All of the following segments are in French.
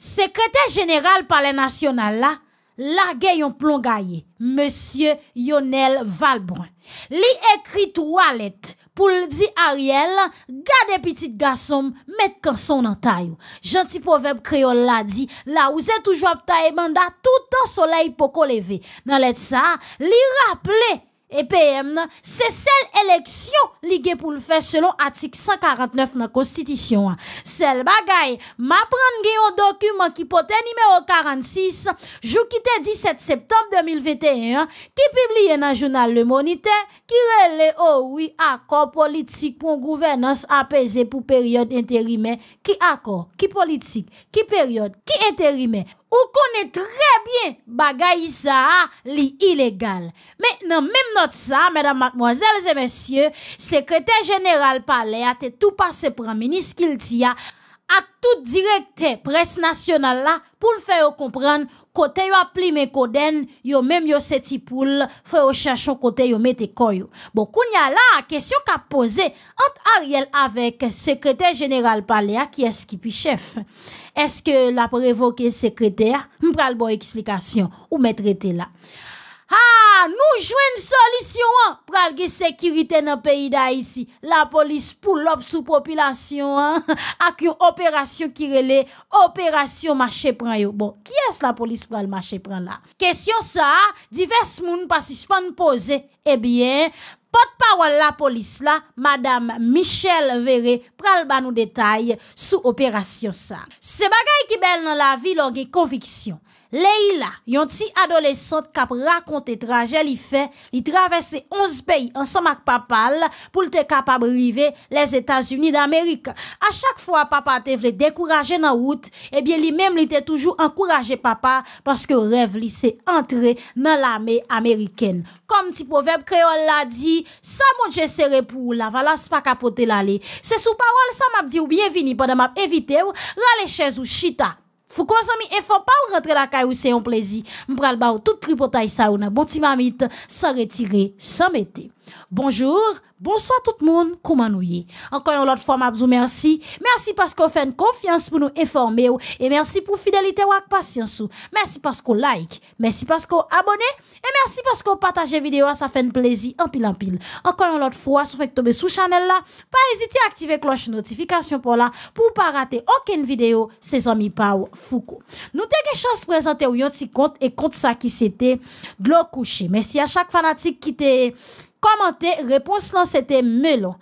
Sekretè genèral palè nasyonal la, la gè yon plongayè, monsye Yonel Valbrun. Li ekrit wale, pou li di Ariel, gade pitit gasom, met konson nan tayo. Janti poveb kreol la di, la ou zè toujwa pta e manda, tout an solei poko leve. Nan let sa, li raple. Et PM, c'est celle élection lié pour le faire selon article 149 la constitution. là bagay, ma prendre un document qui porte 46, jou le 17 septembre 2021, qui est publié Journal Le Moniteur, qui relève oui, oh oui accord pour pour gouvernance apaisée pour période intérimée. qui accord, qui politique, qui période, qui intérimaire. On connaît très bien bagay l'illégal. mais non, même notre ça mesdames mademoiselles et messieurs secrétaire général palais a tout passé premier ministre qu'il a ah, a tout direkte presse nasyonal la pou l fè ou komprenn kote yo ap pli men koden, yo menm yo seti pou l fè ou chachon kote yo mette koyo. Bon, koun ya la, kesyon ka pose ant a riel avek sekretèr jeneral pale a ki eski pi chef. Eske la pou revoke sekretèr, m pral bon eksplikasyon ou men trete la. Ha, nou jwen solisyon an, pral ge sekirite nan peyi da isi. La polis pou lop sou populasyon an, ak yon operasyon kirele, operasyon mache pran yo. Bon, ki es la polis pral mache pran la? Kesyon sa, divers moun pasi chpan pose, ebyen, eh potpawal la polis la, madame Michèle Veret pral ban nou detay sou operasyon sa. Se bagay ki bel nan la vilon ge konviksyon, Leila, yon ti adolescent kap rakonte traje li fe, li travese 11 peyi ansan mak papal pou li te kapab rive les Etats-Unis d'Amerika. A chak fwa papa te vle dekouraje nan wout, e bie li mem li te toujou ankouraje papa paske rev li se entre nan lame Ameriken. Kom ti poveb kreol la di, sa moun jese repou la, valas pa kapote la li. Se sou parol sa map di ou bienvini padan map evite ou, rale chez ou chita. Fou sami et faut pas ou rentre la caille ou se un plaisir. Mpral ba tout tripotaille ça ou un bon timamite, sans retirer, sans mettre. Bonjour, Bonsoir tout le monde, comment nous y Encore une autre fois, vous merci. Merci parce qu'on fait une confiance pour nous informer et merci pour fidélité ou patience Merci parce vous like, merci parce vous abonnez. et merci parce partagez partage vidéo, ça fait un plaisir en pile en pile. Encore une autre fois, si vous faites tomber sous channel là, pas hésiter à activer cloche notification pour là pour pas rater aucune vidéo ses amis Pau Foucault. Nous avons chance de présenter un petit compte et compte ça qui c'était Glow Couché. Merci à chaque fanatique qui t'est Komante, repons lan sete melo.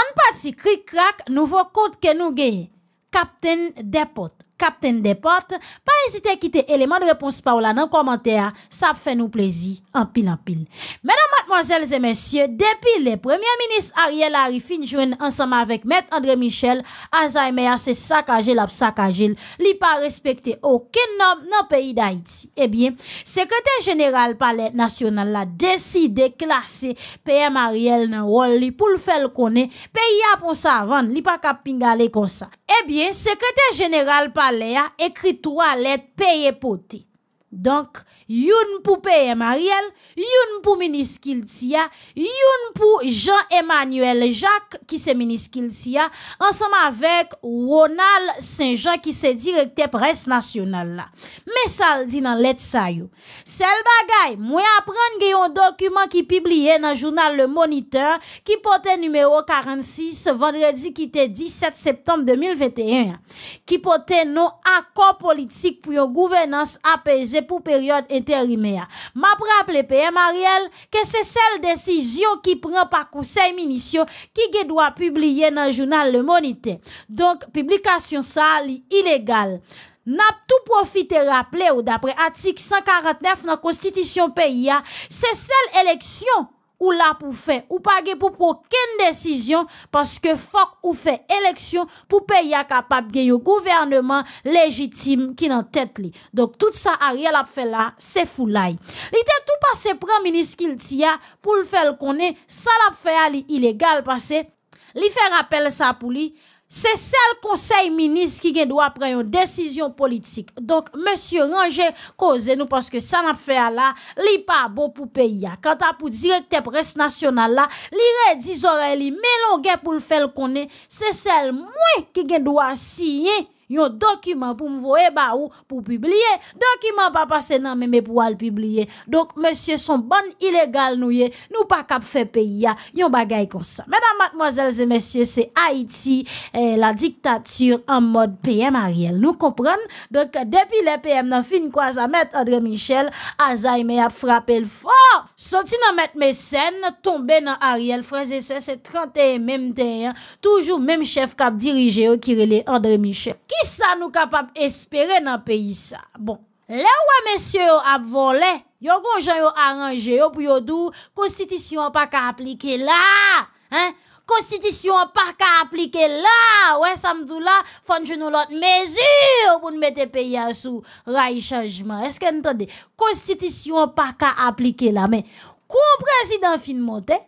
An pati krik krak, nouvo kout ke nou genye. Kapten depot. kapten de porte, pa esite kite eleman repons pa ou la nan komantè a sa fe nou plezi, an pil an pil menan matmozèl zè mensyè depi le premiè minis Ariel a rifin jwen ansama vek met André Michel anza e meyase sakajil ap sakajil, li pa respekte ou ken nom nan peyi da iti e eh bien, sekretè jeneral palè national la deside klasè PM Ariel nan rol li pou l fel konè, peyi a pon sa avan, li pa kap pinga le konsa e eh bien, sekretè jeneral palè écris écrit toi lettres, payé pour Donc, Youn pour PM Ariel, youn pour ministre Kiltia, youn pour Jean-Emmanuel Jacques, qui c'est ministre Kiltia, ensemble avec Ronald Saint-Jean, qui c'est directeur presse nationale là. Mais ça dit dans lettre ça yo. le bagay, moi y a un document qui publié dans le journal Le Moniteur, qui portait numéro 46, vendredi qui était 17 septembre 2021, qui portait nos accord politique pour une gouvernance apaisée pour période et M'ap raple P.M. Ariel ke se sel desisyon ki pren pa kousey minisyon ki ge dwa publye nan jounal le monite. Donk, publikasyon sa li ilegal. Nap tou profite raple ou dapre atik 149 nan konstitisyon P.I.A. se sel eleksyon. ou là pour faire, ou pas pour aucune décision, parce que faut ou fait élection pour payer capable de un gouvernement légitime qui dans tête li. Donc, tout ça, Ariel a fait là, c'est foulaille. Il était tout passé premier ministre qu'il tient, pour le faire connaître, ça l'a fait illégal parce que, il fait rappel ça pour lui, Se sel konsey minis ki gen do a preyon Desisyon politik Donk monsye ranger koze nou Paske san afer la Li pa bo pou peya Kant apou direkte pres nasyonal la Li re di zoreli Me lo gen pou l fel kone Se sel mwen ki gen do a siye yon dokumen pou mvo e ba ou pou publie. Dokumen pa pase nan mweme pou al publie. Dok, mwesye son ban ilegal nou ye, nou pa kap fe pe ya, yon bagay konsan. Medan matmwazelze mwesye, se Haiti, eh, la diktatur an mod PM Ariel. Nou kompran, dok depi le PM nan fin kwa zan met André Michel, aza yme ap frape l fo! Soti nan met mwesen, tonbe nan Ariel, franze se se 31, mwem te yon, toujou mwem chef kap dirije ou kirele André Michel. Ki? ça nous capable espérer dans le pays ça bon là où monsieur a volé yo gens jan yo arrangé yo pour yo dou constitution pas qu'à appliquer là hein constitution pas qu'à appliquer là ouais ça me dit là faut que l'autre mesure pour mettre mettre pays à sous rail changement est-ce que vous entendez constitution pas qu'à appliquer là mais quand président fin monter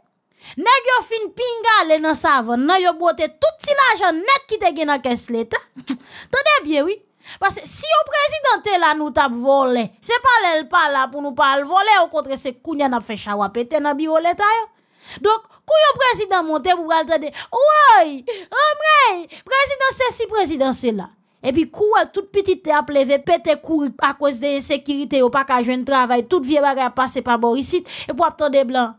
Neg yo fin pinga le nan savon, nan yo bote tout ti la jan net ki te gen nan kes leta. Tande bie wii. Bas se si yo prezident te la nou tap vole, se pale l pala pou nou pale vole, yo kontre se kou nyan ap fechawa pete nan biyo leta yo. Dok, kou yo prezident monte pou bral te de, woy, woy, prezident se si, prezident se la. E pi kou woy, tout petit te ap leve, pete kou akwes de yon sekirite yo, pa ka jwen travay, tout vie bagay ap pase pa borisit, e pou ap tande blan.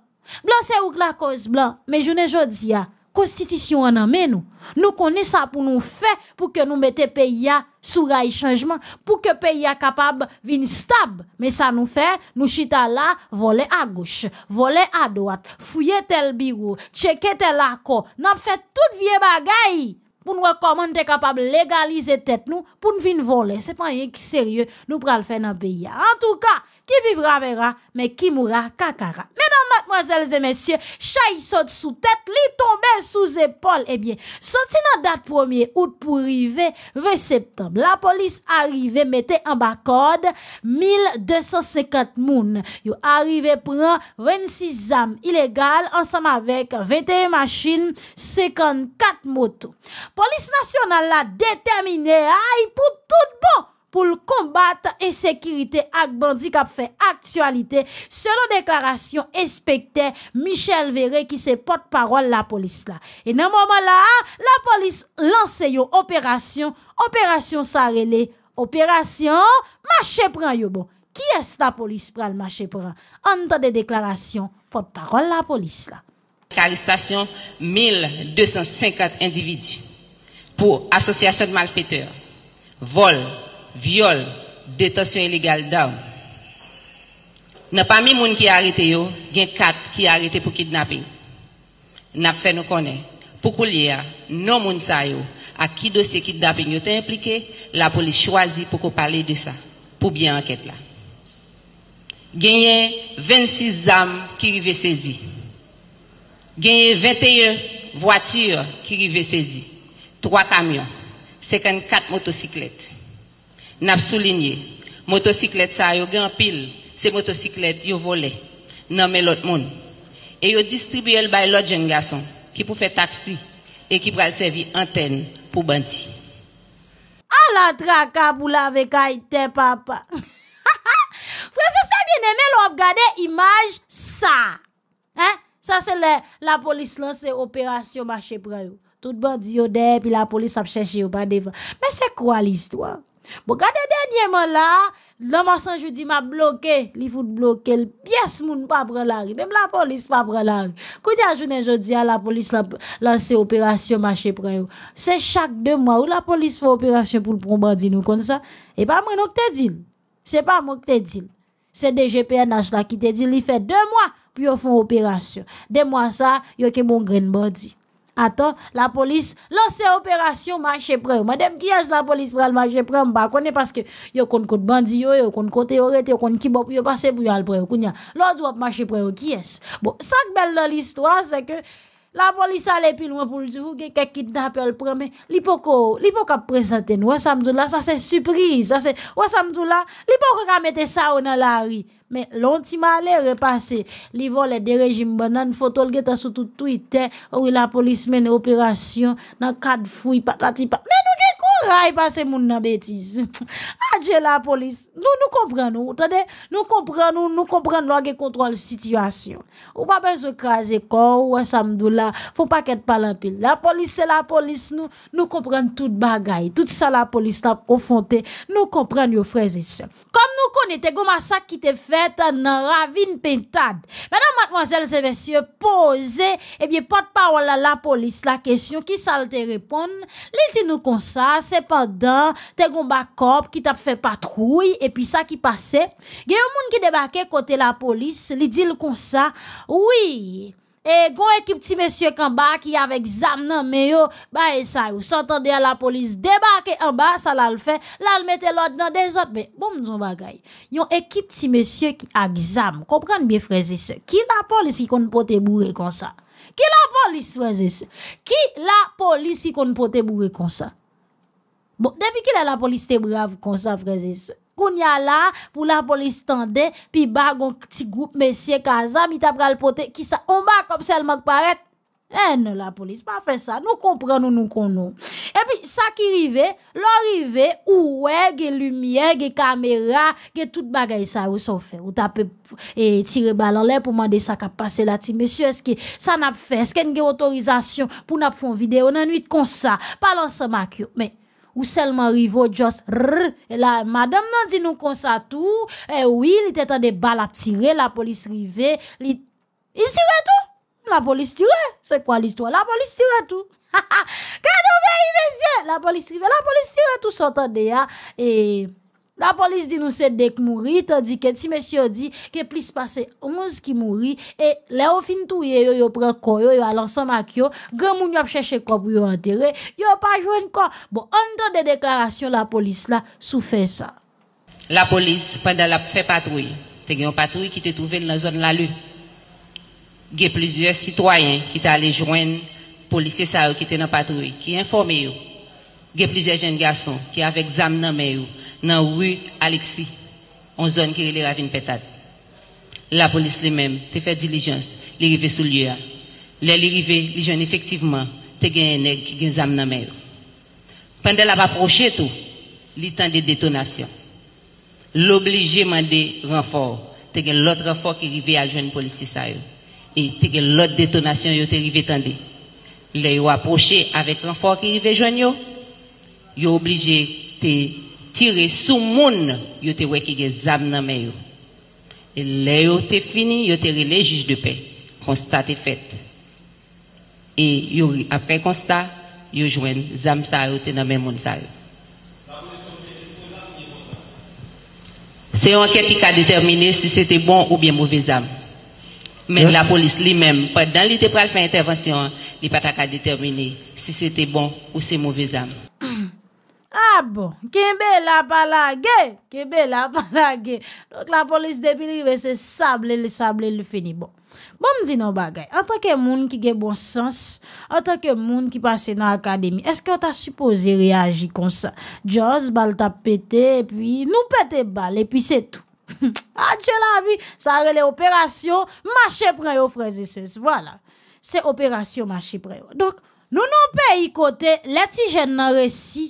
Blanc, c'est ou la cause blanc. Mais je ne dis pas, constitution en amène nous. Nous connaissons ça pour nous faire, pour que nous mettions pays à sous changement, pour que pays à capable de venir stable. Mais ça nous fait, nous chita là, voler à gauche, voler à droite, fouiller tel bureau, checker tel accord. Nous fait toute vieille bagay pour nous recommander capable légaliser tête nous, pour nous venir voler. C'est pas sérieux, nous prenons le faire dans pays. En tout cas, Ki vivra vera, me ki moura kakara. Menan matmozèlze mensyè, chayi sote sou tèt, li tombe sou zépol. Ebyen, eh soti nan dat pwomye, oud pou rive, ve septem. La polis arrive, mette an bakod, 1250 moun. Yo arrive, pren 26 zam ilegal, ansam avek 21 machin, 54 moto. Polis nasyonal la detemine, hay pou tout bon. pou l'kombat e sekirite ak bandik ap fe aktualite selon deklarasyon espekte Michel Véret ki se pot parol la polis la. E nan mouman la, la polis lanse yo operasyon, operasyon sa rele, operasyon machepran yo bon. Ki es la polis pral machepran an dan deklarasyon pot parol la polis la. Kalistasyon 1250 individu pou asosyasyon de malfeteur vol viol, détention illégale d'armes. Nan pa mi moun ki arete yo, gen kat qui arrêté pour kidnapping. Nan fe nous konen, pou kou liya, non moun sa yo, a ki dosye kidnapping yo te la police choisit pour kou parler de ça, pour bien enquêter là. Il y a 26 qui zam ki Il y a 21 voitures qui rive saisies. 3 camions, 54 motocyclettes. N ap soulinye, motosiklet sa yo gen pil se motosiklet yo vole, nanme lot moun, e yo distribye el bay lot jengason ki pou fe taksi e ki pral sevi anten pou banti. A la tra kabou la vek a ite papa. Fransi se bien eme lo ap gade imaj sa. Sa se la polis lanse operasyon mache pran yo. Tout ban di yo dey, pi la polis ap cheshe yo pa devan. Men se kwa li istwa? Bon, derniers dernièrement là, l'homme sans je m'a bloqué, li fout bloqué, le pièce moun pas prend la même la police pas prend la rue. Koudia journée jeudi à la police lancé opération marché prend. C'est chaque deux mois où la police fait opération pour prendre bandit nous comme ça. Et pas moi non te dit. C'est pas moi qui te dit. C'est DGPNH là qui te dit, il fait deux mois puis ils font opération. Deux mois ça, yo que mon grain bandit. Attends, la police lance opération marché près. Madame qui est la police pour le marché près, on connaît parce que yo kon kote bandi yo, yo kon kote yo rete, yo kon ki bop, yo passe pour aller al près. Kounya, l'autre wap marché près, qui est? Bon, ça que belle dans l'histoire, c'est que la police allait plus loin pour le dire, que y a quelqu'un le premier. L'hypoco, l'hypoca présente nous. Ouais, samedi là, ça c'est surprise. Ça c'est, ouais, dit là, a mettre ça dans la rue. Mais l'onti malé passé. L'ivoire des de régime banane, photo le geta sur tout Twitter, où la police mène opération, dans cadre fouille, patati pat. Mais nous raille passe moun nan bêtise. Adieu la police. Nous, nous comprenons. Nous, nous comprenons, nous, nous comprenons le contrôle situation. Ou pas besoin de craser corps ou un Il ne Faut pas qu'être pas pile. La police, c'est la police. Nous, nous comprenons tout bagaille. Tout ça, la police t'a confronté. Nous comprenons, les frères et sœurs. Comme nous connaissons, un qui te fait dans ravine pentade. Maintenant, mademoiselle et messieurs, posez, et eh bien, porte parole à la police. La question qui te répondre. L'été nous comme ça, pa dan, te goun ba kop ki tap fe patrouy, e pi sa ki pase, gen yon moun ki debake kote la polis, li dil kon sa wii, e goun ekip ti mesye kan ba ki avek zam nan me yo, ba e sa yo, s'antande la polis debake an ba, sa la l fe, la l mette l or nan de zot be, bom zon bagay, yon ekip ti mesye ki ag zam, komprende biye freze se, ki la polis ki kon pote bourre kon sa, ki la polis freze se, ki la polis ki kon pote bourre kon sa Bon, debi ki la la polis te brave kon sa freze se? Koun ya la, pou la polis tende, pi bagon ti goup mesye kaza, mi tapra l pote, ki sa omba kom sel mak paret? E, eh, nou la polis, pa fe sa, nou kompran nou nou kon nou. E pi, sa ki rive, lor rive, ouwe, ge lumiye, ge kamera, ge tout bagay sa ou sa ou fe. Ou tape, e tire balan le pou mwade sa ka pase la ti. Mesye, eske, sa nap fe? Eske, nge otorizasyon pou nap fon videyo nan nwit kon sa? Palan sa mak yo, men. ou seulement rivo Just, rrr, la madame nan dit nous konsa ça tout eh, oui, Il était en de balles à tirer la police rive, il tire tout, la police tire, C'est quoi l'histoire, la police tire tout, ha ha, kado nous la police rive, la police tire tout, S'entendait, de La polis di nou se dek mouri tandi ke ti mesyo di ke plis pase 11 ki mouri e le ou fin touye yo yo pren kon yo yo alansan mak yo, gen moun yo ap chèche kon pou yo enterre, yo pa jwen kon. Bon, an dan de deklarasyon la polis la sou fè sa. La polis fè patroui, te gen patroui ki te touven nan zon la lune. Gen plisye sitwayen ki te ale jwen polis se sa yo ki te nan patroui, ki informe yo. Il y a plusieurs jeunes garçons qui, avec ZAM dans la rue Alexis, en zone qui est la une pétade. La police lui-même, a fait diligence, les arrivé sur le lieu. Les arrivé, les jeunes, effectivement, te un nègre qui a ZAM dans la Pendant la approché tout, il a de détonation. L'obligé mandé renfort. a gen l'autre renfort qui est arrivé à la jeune police. ça Et te gen l'autre détonation yo est arrivé Il Les yo approché avec renfort qui arrivé jeune yo yo obligé de tirer sur moun yo te wè ki gen zam nan men yo. Et lè yo te fini, yo te relé juge de paix. Constat est fait. Et yo, après constat, yo joine zam sa yo te nan men moun sa yo. C'est une enquête qui a déterminé si c'était bon ou bien mauvais âme. Mais la police lui-même, pendant qu'elle a faire intervention, pas n'a pas déterminé si c'était bon ou c'est mauvais âme. A ah, bon, kebe la pala ge, kebe la pala ge. Donk la polis depilive se sable, le sable, le feni bon. Bon mdi nou bagay, an tanke moun ki ge bon sens, an tanke moun ki pase nan akademi, eske an ta suppose reagi kon sa? Djos bal ta pete, epi nou pete bal, epi se tou. A dje la vi, sa rele operasyon, mache preyo freze ses, wala. Se operasyon mache preyo. Donk nou nou pe yi kote, leti jen nan resi,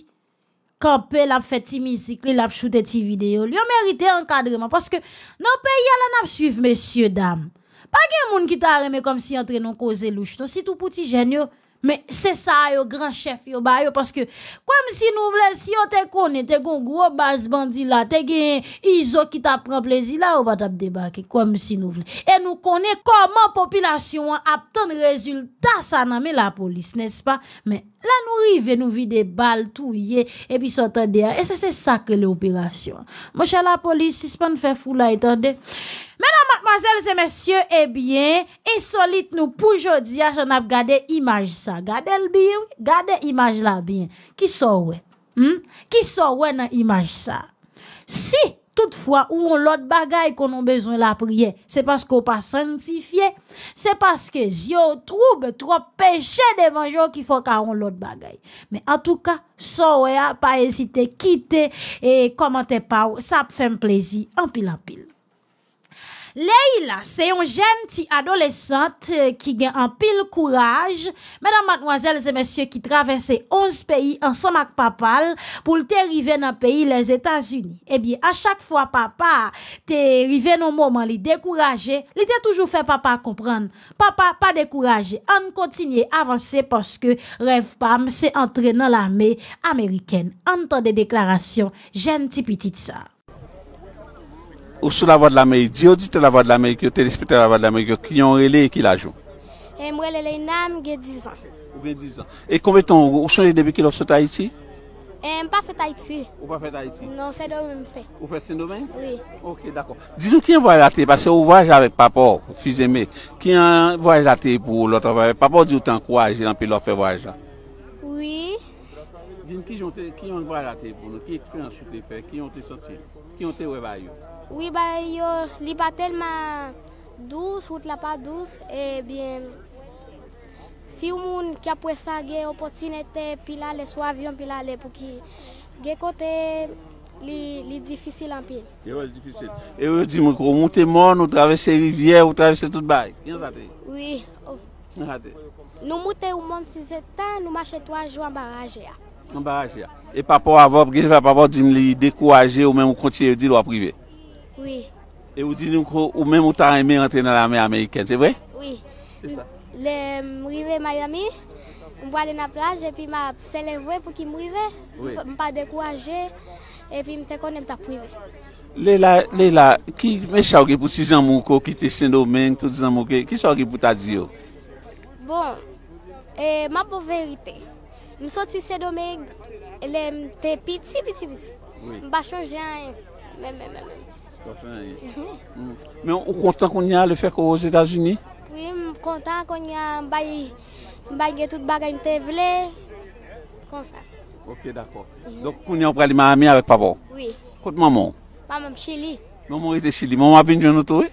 campé, l'a fait petite musique, l'a shooté petite vidéo. Lui a mérité encadrement parce que dans pays là n'a suivre messieurs dames. Pas gen moun qui t'a remis comme si entre nous causer louche. Non si tout petit géniaux mais c'est ça, yo grand chef, yo ba yo, parce que, comme si nous voulons, si on te connaît, te gon gros base bandit là, te gen iso qui t'a prend plaisir là, ou pas t'a débarquer comme si nous voulons. Et nous connaît comment population a le résultat ça nan la police, n'est-ce pas? Mais Là, nous arrivons, nous vider des balles, tout et puis ça, Et c'est ça que l'opération. Mon cher la police, si ce pas faire fou là, attendez. Mesdames, mademoiselles et messieurs, eh bien, insolite nous pour aujourd'hui, ah, j'en ai gardé image ça. Gardez le bien, gardez là bien. Qui sort hmm? Qui sort ouais dans image ça? Si, Toutefois, où on l'autre bagaille qu'on a besoin de la prière, c'est parce qu'on pas sanctifié, c'est parce que yo trouble, trop péché devant Dieu qu'il faut qu'on l'autre bagaille. Mais en tout cas, ça ouais, pas hésiter, quitter et commenter pas, ça fait plaisir, en pile en pile. Leila, se yon jen ti adolescente eh, ki gen an pil kouraj, menan manwazel se mesye ki travesse 11 peyi an somak papal pou lte rive nan peyi les Etats-Unis. Ebi, eh a chak fwa papa te rive nan mouman li dekouraje, li te toujou fe papa kompran. Papa pa dekouraje, an kontinye avanse poske Rev Pam se antre nan la me Ameriken. An tan de deklarasyon, jen ti piti tsar. Ou sou la Voit de l'Amerikyo, diyo di te la Voit de l'Amerikyo, te respete la Voit de l'Amerikyo, ki yon releye ki la joun? Mwen releye nan, gen 10 an. Gen 10 an. E kome ton, ou sou yon debi ki lò sot Haiti? Mwen pa fè Tahiti. Ou pa fè Tahiti? Non, sè do men fè. Ou fè sè do men? Oui. Ok, d'akon. Dij nou ki yon voye la te, pase ou voye javek pa po, fi zeme, ki yon voye la te pou lò travek, pa po diyo tan kouaj, yon pi lò fè voye la? Oui. Dij nou ki yon voye la te pou l Oui ba yo li pa telman douz, wout la pa douz, e eh bien si ou moun ki apwe sa ge opotsine te pil ale, sou avyon pil ale pou ki ge kote li difisil an pi. E yo di moun kou moun te moun, ou travesse rivye, ou travesse tout bay, yon zate? Oui, oh. nou moun te ou moun si ze tan, nou mache to ajo an baraje a. An baraje a, e pa pou avop, ge va pa pou di mou li dekou aje ou men mou konti e di lwa prive. Oui. E ou di nou kou, ou mè mouta remè rentè nan la mè Ameriken, se vwe? Oui. Se sa. Bon, le mrive Miami, mbo ale na plaj, e pi mwa selevwe pou ki mrive, mpa dekou anje, e pi mte konem ta prive. Le la, le la, ki mè chawge pou si zanmou kou ki te sèndo mè, ki te zanmou kou, ki chawge pou ta diyo? Bon, e mwa pou verite, msoti sèndo mè, le mte piti piti piti, mba chonjè, mè mè mè mè mè. Mwen ou kontant kon yon a le fèk ou os Etats-Unis? Oui, mwen kontant kon yon a bayi, bayi ge tout bagayn te vle, kon sa. Ok, d'akor. Donk kon yon pralim a amya avèk pavon? Oui. Kout maman? Maman mchili. Maman mchili. Maman mwen avèk djwen nou tou?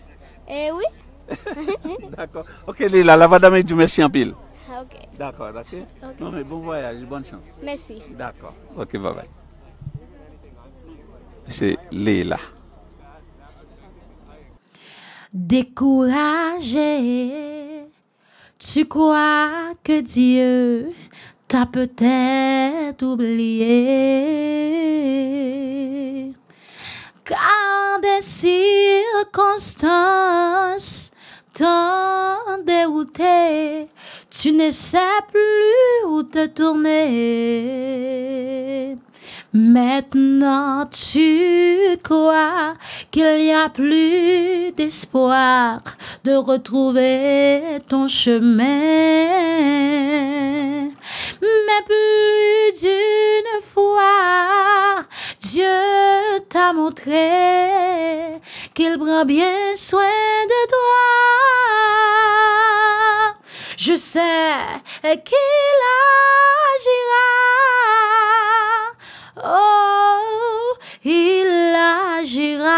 Eh, oui. D'akor. Ok, Leila, la vada mèk djou, mèsi an pil. Ah, ok. D'akor, d'akor. Ok. Mwen non, mèk bon voyaj, bon chans. Mèsi. D'akor. Ok, vabèk. Mèche, Leila... découragé. Tu crois que Dieu t'a peut-être oublié. Car des circonstances t'ont dérouté, tu ne sais plus où te tourner. Maintenant tu crois qu'il n'y a plus d'espoir de retrouver ton chemin. Mais plus d'une fois, Dieu t'a montré qu'il prend bien soin de toi. Je sais qu'il agira oh, il agira.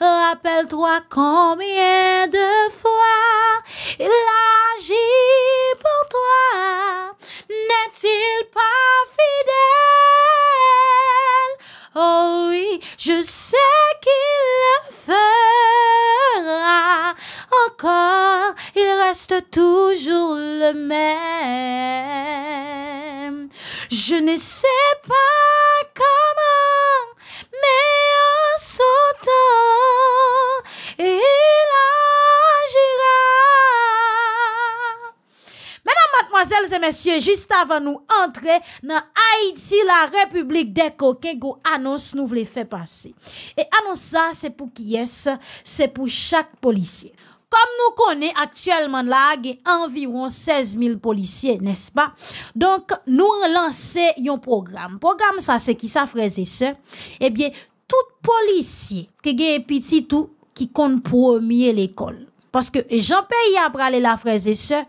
Rappelle-toi combien de fois il agit pour toi. N'est-il pas fidèle? Oh oui, je sais qu'il le fera encore. Il reste toujours le même. Je ne sais pas comment, mais en sautant, il agira. Mesdames, mademoiselles et messieurs, juste avant nous entrer dans Haïti, la République des coquins, annonce nous voulons faire passer. Et annonce ça, c'est pour qui est-ce? C'est pour chaque policier comme nous connaissons actuellement là, environ 16 000 policiers, n'est-ce pas? Donc, nous lançons un programme. Programme, ça, c'est qui ça, frères et sœurs? Eh bien, tout policier qui est petit tout, qui compte premier l'école. Parce que j'en paye après aller la frères et sœurs,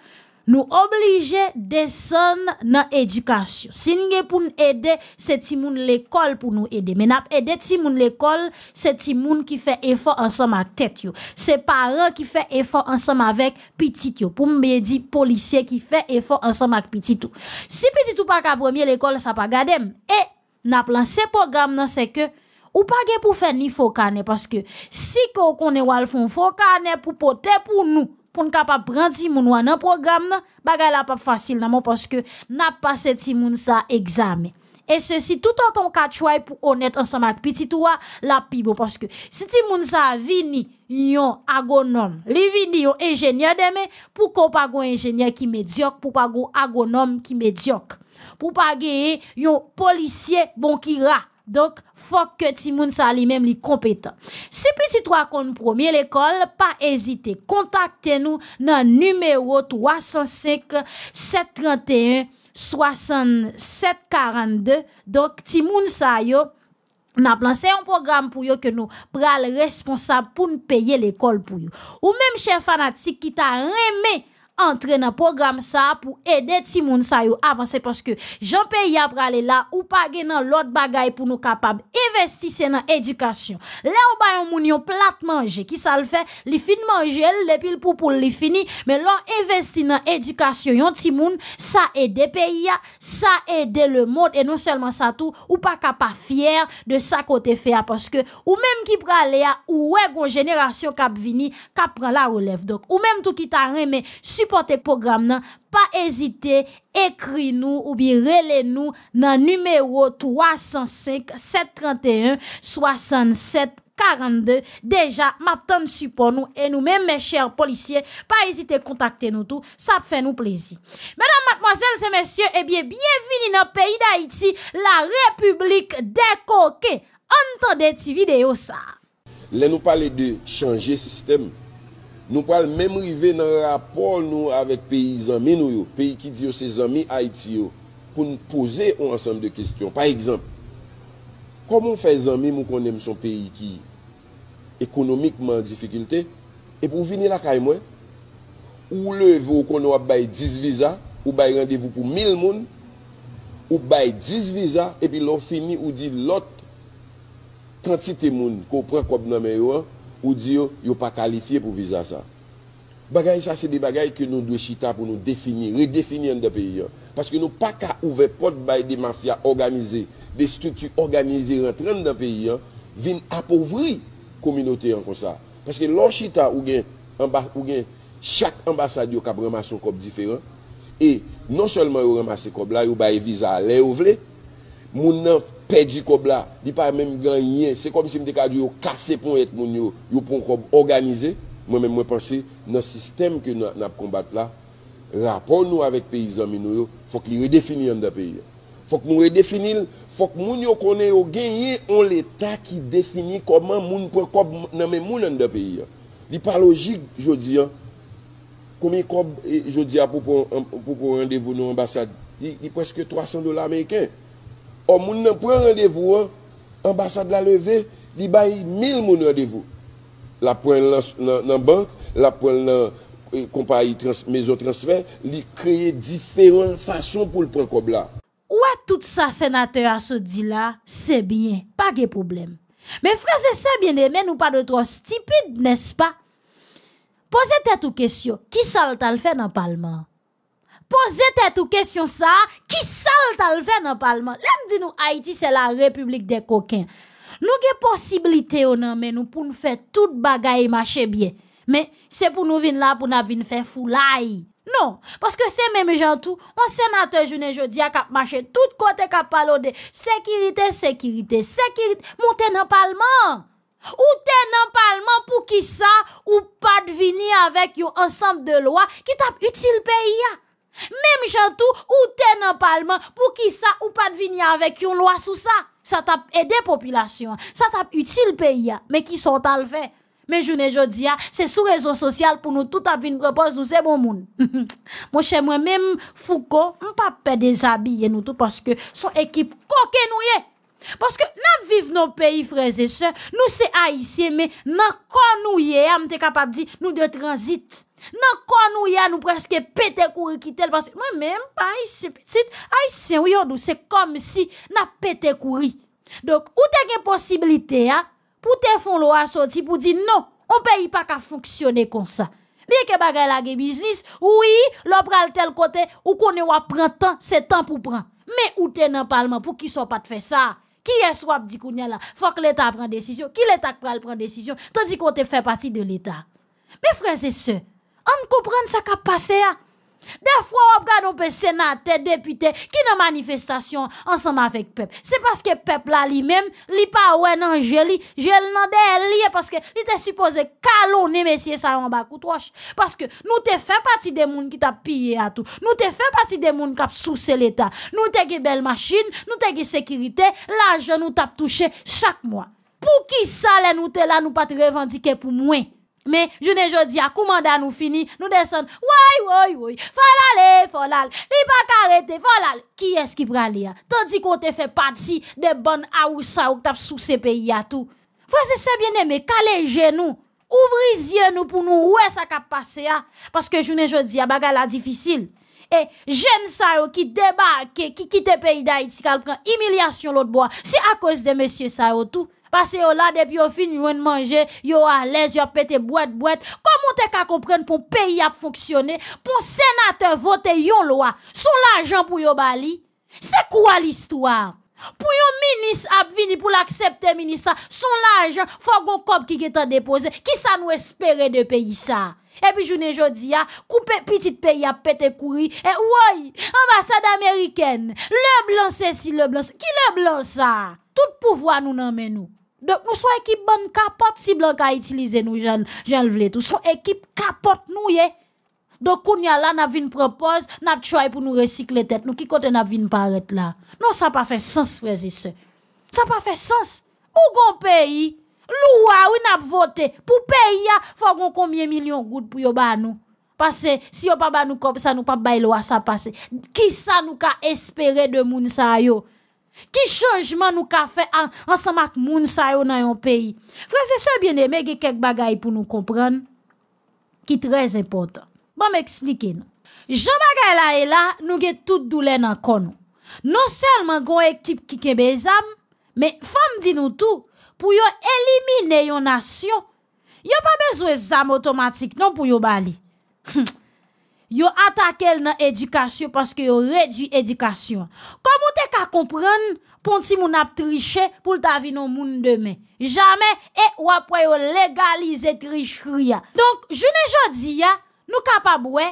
nous de descendre dans éducation si nous avons aider c'est l'école pour nous aider mais nous aider timoun l'école c'est l'école qui fait effort ensemble avec tête C'est c'est parents qui fait effort ensemble avec petit yo pour me dire policiers qui font effort ensemble avec petit tout si petit tout pas la premier l'école ça pas gadem et n'a lancé programme dans c'est que ou pas pour faire ni faux parce que si qu'on est wal font faux pour porter pour nous pour ne pas prendre si dans programme ce bagay la pas facile non parce que n'a passé ti moun ça examen et ceci tout en ton choix pour honnête ensemble avec petit toi la pibo parce que si ti moun sa vini yon agronome li vini yon ingénieur d'aimer pour qu'on pas un ingénieur qui médiocre pour pas un agronome qui médiocre pour pas yon policier bon qui rat donc, faut que Timoun ça lui-même lui compétent. Si petit toi qu'on premier l'école, pas hésiter. Contactez-nous dans numéro 305 731 6742. Donc, Timoun ça yo, n'a lancé un programme pour eux que nous pral responsable pour nous payer l'école pour eux. Ou même chers fanatique qui t'a aimé entre nan program sa pou ede ti moun sa yo avanse. Paske jan peya prale la ou pa gen nan lot bagay pou nou kapab investise nan edukasyon. Le ou bayan moun yon plat manje ki sa l fe, li fin manje, le pil pou pou li fini men lon investi nan edukasyon yon ti moun, sa ede peya, sa ede le moun, e non selman sa tou ou pa kapa fyer de sa kote fe ya. Paske ou menm ki prale ya, ou we kon jenerasyon kap vini, kap pran la relef. Dok ou menm tou ki ta reme, sup Pote program nan, pa ezite, ekri nou ou bi rele nou nan numero 305 731 67 42. Deja, ma ton supo nou, e nou men men chèr policye, pa ezite kontakte nou tou, sa fè nou plezi. Mèdame, mademoiselles et messieurs, e eh biye, biye vini nan peyi d'Haïti, la republik de Koke. Entende ti videyo sa. Le nou pale de chanje sistem. Nou pral memrive nan rapol nou avèk peyi zami nou yo, peyi ki diyo se zami a iti yo, pou nou pose yon ansam de kestyon. Par ekzamp, komon fè zami mou konem son peyi ki ekonomikman difikilte, ep ou vini la kay mwen, ou le ve ou konen wap bay diz viza, ou bay randevu pou mil moun, ou bay diz viza, epi lò fini ou di lot kantite moun, kopre kop nan men yo an, ou diyo yo pa kalifiye pou viza sa. Bagay sa se de bagay ke nou dwe chita pou nou defini, redefini an da peyi an. Paske nou pa ka ouve pot bay di mafia organize, de stutu organize rentren an da peyi an, vin apouvri kominote an kon sa. Paske lor chita ou gen chak ambasadyo ka bremason kob diferent, e non selman yo remase kob la, yo bay viza ale ou vle, moun nan... pe di kob la, di pa mèm ganyen, se kom si mdekad yo kase pon et moun yo, yo pon kob organize, mwen mèm mwen pense, nan sistem ki nan konbat la, rapon nou avèk peyizan mè nou yo, fòk li yon redefini yon da peyi. Fòk moun redefini, fòk moun yo konen yo ganyen, yon l'Etat ki defini koman moun pou kob nan mèm moun yon da peyi. Di pa logik, jodi, komey kob, jodi, apou pou pou pou pou pou randevou nou ambasade, di pweske 300 dola amèyken, Ou moun nan pran randevou an, ambasade la leve li bayi mil moun randevou. La pran nan bank, la pran nan e, kompanyi mezo transfer, li kreye diferon fasyon pou l'pon kob la. Ou a tout sa senater a se di la, se bine, pa ge problem. Me frase se bine men ou pa de tro stipide, nes pa? Pose te tou kesyo, ki sal tal fe nan palman? poser tête ou question ça, qui sale le fait dans le Parlement? L'aime dit nous, Haïti, c'est la République des coquins. Nous avons possibilité ou mais nous pour nous faire toute bagaille marcher bien. Mais c'est pour nous venir là, pour nous venir faire foulaille. Non, parce que c'est même gens tout, un sénateur ne jeudi a cap marcher tout côté cap parler de sécurité, sécurité, sécurité, monter dans parlement. Ou te nan Parlement Pour qui ça ou pas venir avec un ensemble de lois qui tap utile pays, Mem jantou ou ten an palman pou ki sa ou pa dvini anvek yon lwa sou sa Sa tap ede popilasyon, sa tap util peyi an, men ki son talve Men jounen jodi an, se sou rezon sosyal pou nou tout ap vin prepos nou se bon moun Mwen chen mwen mem fouko, mwen pa pe dezabiye nou tout Paske son ekip koke nou ye Paske nan viv nou peyi freze se, nou se aise me Nan kon nou ye, am te kapap di nou de transit Nan kon nou ya nou presque pété courir quitter parce que moi-même pas petit c'est comme si n'a pété courir. Donc ou t'as une possibilité a pour te fon loi sorti pour dire non, on paye pas qu'à fonctionner comme ça. Bien que bagay la gen business, oui, l'opral tel côté ou konne ou le temps, c'est temps pour prendre. Mais ou t'es nan parlement pour qui soit pas de faire ça? Qui est swap di kounya la? Faut que l'État prenne décision. Qui l'État prend prenne décision? Tandis qu'on te fait partie de l'État. Mes frères et sœurs, An koupren sa kap pase ya. De fwa wap gwa nou pe senate, depute, ki nan manifestasyon ansanman fek pep. Se paske pep la li men, li pa wè nan jè li, jè nan de li e paske li te suppose kalon e mesye sa yon bakout wosh. Paske nou te fe pati de moun ki tap piye atou. Nou te fe pati de moun kap sou se leta. Nou te ge bel machin, nou te ge sekirite, la jè nou tap touche chak mwa. Pou ki sa le nou te la nou pat revantike pou mwen? Mais je ne jodis, à comment nous fini, nous descendons. Oui, oui, oui. Faut aller, faut l'al. Li pa karete, faut Qui est-ce qui prend l'air Tandis qu'on te fait partie de bon à ou ça ou sous ces pays à tout. fais se bien aimé, calé genou. Ouvrez yeux nous pour nous, où est ça qu'a passé, hein? Parce que je ne a à la difficile. Et jeune ça oh, qui débarque, qui quitte pays d'Haïti, qui prend humiliation l'autre bois, c'est à cause de monsieur ça oh, tout. Pase yon lad ep yon fin yon mwene manje, yon walez, yon pete bwet bwet, komon te ka kompren pou peyi ap foksyone, pou senatè votè yon lwa, sou l'ajan pou yon bali? Se kwa l'istwa? Pou yon minis ap vini pou l'akseptè minisa, sou l'ajan fwa gwo kop ki getan depose, ki sa nou espere de peyi sa? Epi jounen jodi ya, koupe pitit peyi ap pete kouri, e woy, ambasade ameriken, le blanse si le blanse, ki le blanse sa? Tout pouvoa nou nanmen nou, Donc, nous sommes équipe bonne capote si blanc a utilisé nous, Jean, les Vletou. Nous sommes équipe capote nous, yeah. Donc, nous, y a là, n'a vin propose, n'a try pour nous recycler tête. Nous, qui côté n'a vin paraître là? Non, ça pas fait sens, frères et sœurs. Ça pas fait sens. Où gon pays? Loua, ou n'a voté. Pour pays, faut gon combien millions gouttes pour yo ba nous? Parce que si yo pas ba nous comme ça, nous pas bail loi ça passe. Qui ça nous a espéré de moun ça, yo? Ki chonjman nou ka fe ansamak moun sa yo nan yon peyi? Fransese biene, me ge kek bagay pou nou kompran, ki trez impotant. Bon me eksplike nou. Jou bagay la e la, nou ge tout doule nan kon nou. Non selman gwa ekip ki kebe zam, me fam di nou tou pou yo elimine yon nasyon. Yo pa bezwe zam otomatik non pou yo bali. Yo atakel nan edikasyon paske yo reju edikasyon. Komou te ka kompren pon ti moun ap triche pou ta vi nou moun demen. Jamen e wapwe yo legalize trichri ya. Donk, june jodi ya, nou kapab we,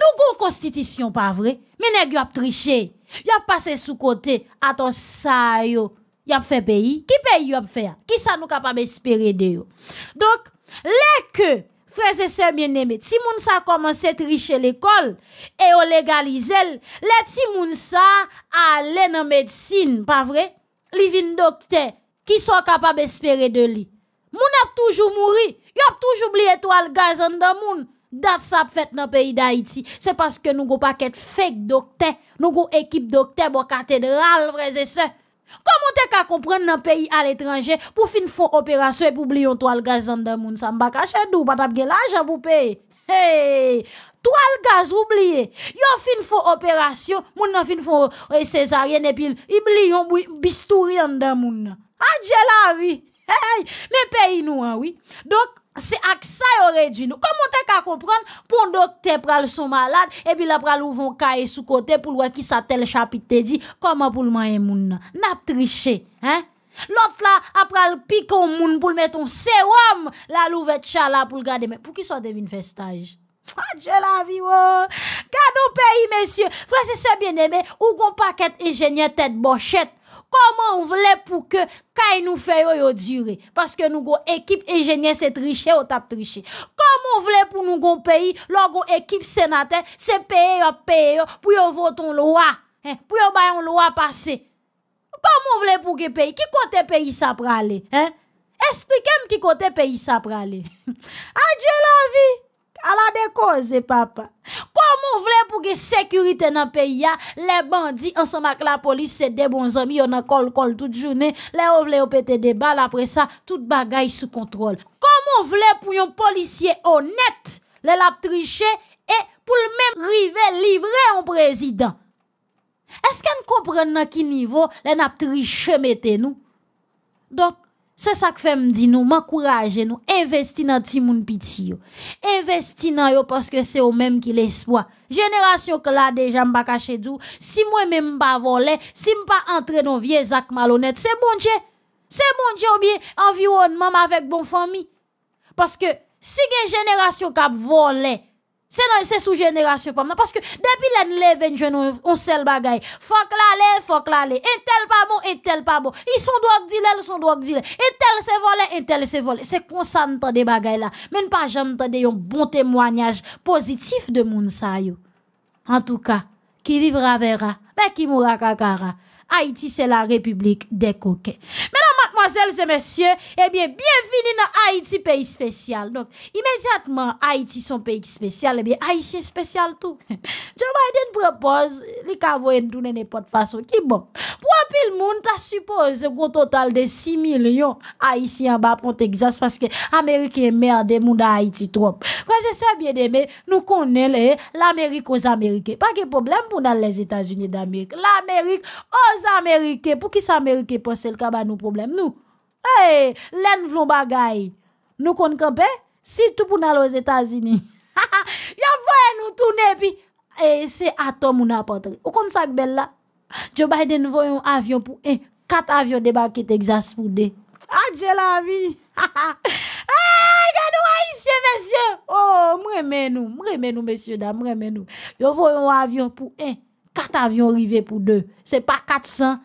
nou go konstitisyon pa vre, menèk yo ap triche. Yo ap pase sou kote, atos sa yo, yo ap fe peyi. Ki peyi yo ap fe ya? Ki sa nou kapab espere de yo? Donk, leke frères et bien-aimés, si moun sa commence à tricher l'école et au légaliser, les si moun ça aller dans médecine, pas vrai? L'ivin docteur qui sont capables d'espérer de lui. Moun a toujours mouri, y a toujours oublié étoile gaz en dans moun. Dat ça fait dans pays d'Haïti, c'est parce que nous go paquet fake docteur, nous go équipe docteur la cathédrale frères et sœurs. Comment t'es qu'à comprendre dans pays à l'étranger pour fin font opération et pour oublier toile gaz dans monde? ça m'a caché où pas t'as l'argent pour payer. Hey, toile gaz oublié. Yo fin font opération, moun nan fin font eh, césarienne et puis oublion bistouri dans monde. Adjé la vie. Hey, mais pays nous hein, oui. Donc Se ak sa yore di nou Koman te ka kompran Poun do te pral son malad E bi la pral ou voun kaye sou kote Poul wè ki sa tel chapit te di Koman pou l mayen e moun nan Nap triche Lout la pral pikoun moun Poul meton serum La lou vè tcha la pou l gade men Pou ki sa devine festaj Adjela ah, vi wò Gade ou peyi men sye Fransese bien eme Ou goun paket enjenye Ted bochet Koman vle pou ke kay nou feyo yo dure? Paske nou go ekip enjenyen se triche ou tap triche. Koman vle pou nou go peyi lo go ekip senaten se peye yo peye yo pou yo voton lo a? Pou yo bayon lo a pase? Koman vle pou ke peyi? Ki kote peyi sa prale? Esplikem ki kote peyi sa prale. Adje la vi. Ala dekoze papa. on voulait pour que sécurité dans le pays, hein? les bandits ensemble avec la police, c'est des bons amis, on a col col toute journée, les on voulait péter des balles après ça, tout bagage sous contrôle. Comment on voulait pour un policier honnête, les lap tricher et pour le même river livrer un président? Est-ce qu'on comprend à quel niveau les na tricher mettez-nous? Donc, c'est ça que fait me dit nous, m'encourager nous, investir dans ti moun piti yo. dans yo parce que c'est au même qui l'espoir. Génération que là déjà m'a caché dou, si moi même pas voler, si pas entrer dans vieux zak malhonnêtes. c'est bon Dieu. C'est bon Dieu bien environnement avec bon famille. Parce que si une génération a volé. C'est non, c'est sous génération pas parce que depuis l'année levée, on le bagaille. Faut que la faut que Et tel pas bon, et tel pas bon. Ils sont de dire ils sont de dire Et tel se volé, et tel se volé. C'est qu'on s'entend des bagailles là. Mais pas jamais entendre un bon témoignage positif de moun En tout cas, qui vivra verra. Mais ben, qui mourra kakara. Haïti, c'est la république des coquets. Mesdames et messieurs, eh bien, bienvenue dans Haïti, pays spécial. Donc, immédiatement, Haïti, son pays spécial, eh bien, Haïti spécial tout. Joe Biden propose, li kavoyen tourner n'importe façon, qui bon. Pour un le monde, tu supposé un total de 6 millions Haïtiens en bas pour parce que est merde, monde à Haïti trop. c'est ça bien aimé, nous connaissons l'Amérique aux Américains. Pas de problème pour dans les États-Unis d'Amérique. L'Amérique aux Américains. Pour qui ça Américain, pense le va bah, nous problème nous? Eh, l'en vlon bagay. Nous kon kampe, si tout pou aller aux États-Unis. Yon voye nous tourner, puis... E, c'est atom ou n'apportre. Ou kon ça bel la? Joe Biden voyon un avion pour un. Quatre avions débarqués, Texas pou e, deux. Ah, la vie. ah, gadou ici, monsieur. Oh, mreme nou, nous messieurs, monsieur, dam, mreme nous. Yon voyon un avion pour un. E, Quatre avions arrivé pour deux. C'est pas 400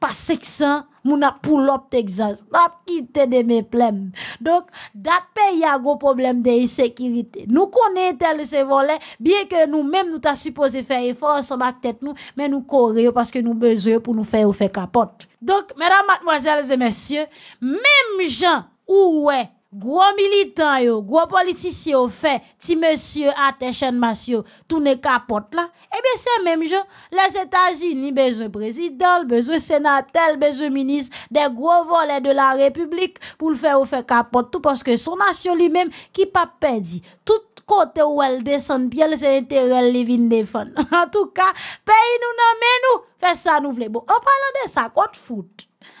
pas 600 mon a pour up Texas. quitter de mes plèmes. Donc, dat pays a gros problème de sécurité. Nous connaissons tel ce volet, bien que nous-mêmes nous t'as supposé faire effort ensemble avec tête nous, mais nous courons parce que nous besoin pour nous faire ou faire capote. Donc, mesdames, mademoiselles et messieurs, même gens ouais, gros militants yo gros politiciens yo fait ti monsieur attention masio tout ne capote là Eh bien c'est même gens les États-Unis besoin président besoin sénateur besoin ministre des gros volets de la République pour le faire ou faire capote tout parce que son nation lui-même qui pas perdu tout côté où elle descend bien les intérêts les vignes en tout cas pays, nous nommez nous fait ça nous voulons. bon en parlant de ça quoi foot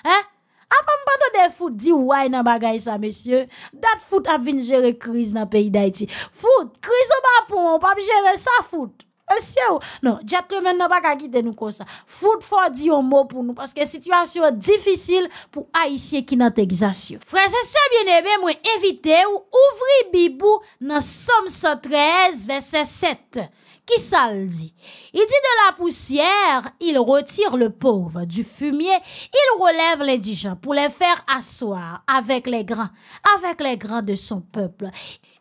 hein A pa mpato de fout di woy nan bagay sa mesye, dat fout ap vin jere kriz nan peyi da iti. Fout, kriz ou ba pou mpap jere sa fout. non, Esye ou, pas quitter nous nous ça. nou kon dit Fout mot di nous, une situation situation pour pour qui qui pas ki Frère, c'est ça bien aimé, moi, évitez ou ouvrez bibou dans Somme 113 verset 7. Qui ça le dit Il dit de la poussière, il retire le pauvre. Du fumier, il relève les gens pour les faire asseoir avec les grands, avec les grands de son peuple.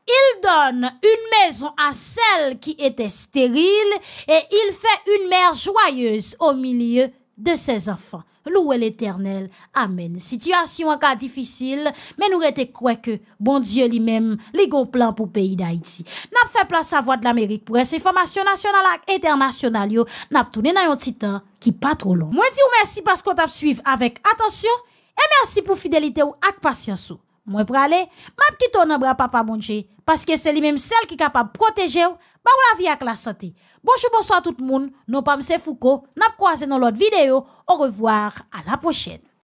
Il donne une maison a sel ki ete sterile e il fè une mer joyeuse au milieu de ses anfan. Loue l'Eternel. Amen. Sityasyon anka difisil, men nou rete kwe ke bon Diyo li men li gon plan pou peyi da iti. Nap fè plas sa vwa de l'Amerik pou resse formasyon nasyonal ak eternasyonal yo. Nap toune nan yon titan ki patro lon. Mwen ti ou mersi paskou tap suiv avèk. Atensyon, e mersi pou fidelite ou ak pasyansou. moi pralé m'a quitté dans bra papa bonché parce que c'est lui même celle qui capable protéger ba la vie avec la santé bonjour bonsoir tout le monde non pas c'est Foucault n'a croisé dans l'autre vidéo au revoir à la prochaine